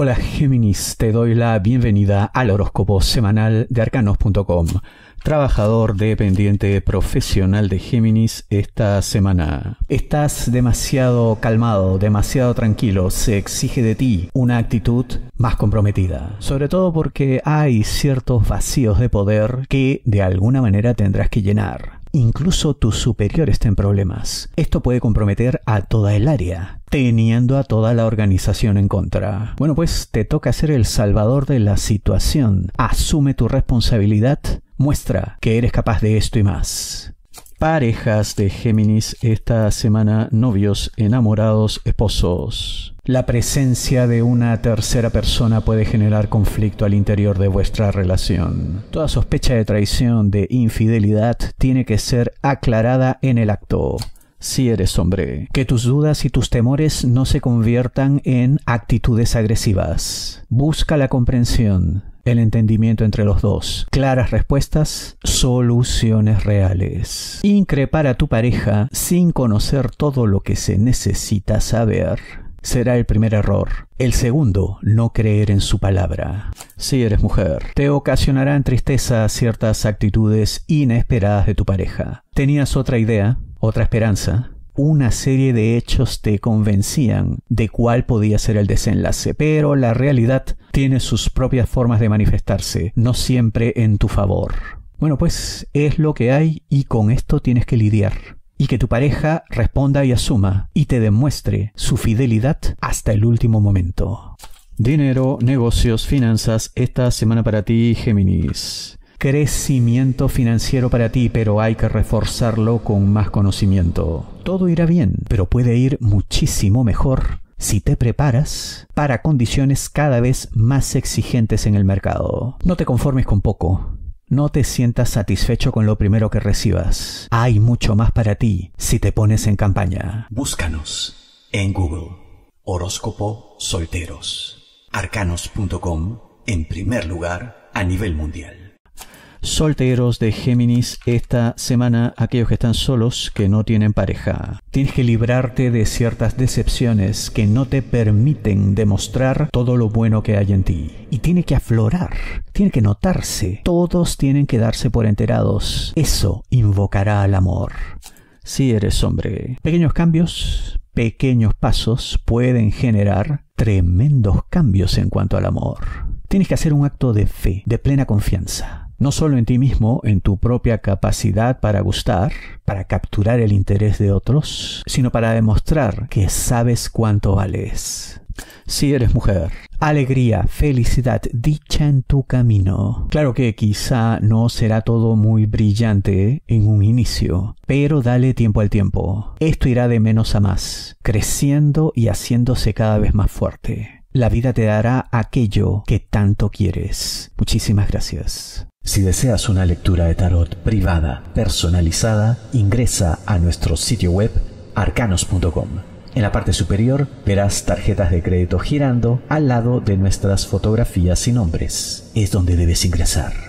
Hola Géminis, te doy la bienvenida al horóscopo semanal de arcanos.com. Trabajador dependiente profesional de Géminis esta semana. Estás demasiado calmado, demasiado tranquilo, se exige de ti una actitud más comprometida. Sobre todo porque hay ciertos vacíos de poder que de alguna manera tendrás que llenar. Incluso tu superior está en problemas. Esto puede comprometer a toda el área teniendo a toda la organización en contra. Bueno, pues te toca ser el salvador de la situación. Asume tu responsabilidad, muestra que eres capaz de esto y más. Parejas de Géminis esta semana, novios, enamorados, esposos. La presencia de una tercera persona puede generar conflicto al interior de vuestra relación. Toda sospecha de traición, de infidelidad, tiene que ser aclarada en el acto si eres hombre. Que tus dudas y tus temores no se conviertan en actitudes agresivas. Busca la comprensión, el entendimiento entre los dos. Claras respuestas, soluciones reales. Increpar a tu pareja sin conocer todo lo que se necesita saber será el primer error. El segundo, no creer en su palabra. Si eres mujer, te ocasionarán tristeza ciertas actitudes inesperadas de tu pareja. ¿Tenías otra idea? otra esperanza, una serie de hechos te convencían de cuál podía ser el desenlace, pero la realidad tiene sus propias formas de manifestarse, no siempre en tu favor. Bueno, pues es lo que hay y con esto tienes que lidiar. Y que tu pareja responda y asuma y te demuestre su fidelidad hasta el último momento. Dinero, negocios, finanzas, esta semana para ti, Géminis crecimiento financiero para ti, pero hay que reforzarlo con más conocimiento. Todo irá bien, pero puede ir muchísimo mejor si te preparas para condiciones cada vez más exigentes en el mercado. No te conformes con poco. No te sientas satisfecho con lo primero que recibas. Hay mucho más para ti si te pones en campaña. Búscanos en Google. Horóscopo Solteros. Arcanos.com en primer lugar a nivel mundial solteros de Géminis esta semana, aquellos que están solos, que no tienen pareja. Tienes que librarte de ciertas decepciones que no te permiten demostrar todo lo bueno que hay en ti. Y tiene que aflorar, tiene que notarse. Todos tienen que darse por enterados. Eso invocará al amor. Si eres hombre, pequeños cambios, pequeños pasos pueden generar tremendos cambios en cuanto al amor. Tienes que hacer un acto de fe, de plena confianza no solo en ti mismo, en tu propia capacidad para gustar, para capturar el interés de otros, sino para demostrar que sabes cuánto vales. Si eres mujer, alegría, felicidad, dicha en tu camino. Claro que quizá no será todo muy brillante en un inicio, pero dale tiempo al tiempo. Esto irá de menos a más, creciendo y haciéndose cada vez más fuerte la vida te dará aquello que tanto quieres. Muchísimas gracias. Si deseas una lectura de tarot privada, personalizada, ingresa a nuestro sitio web arcanos.com. En la parte superior verás tarjetas de crédito girando al lado de nuestras fotografías y nombres. Es donde debes ingresar.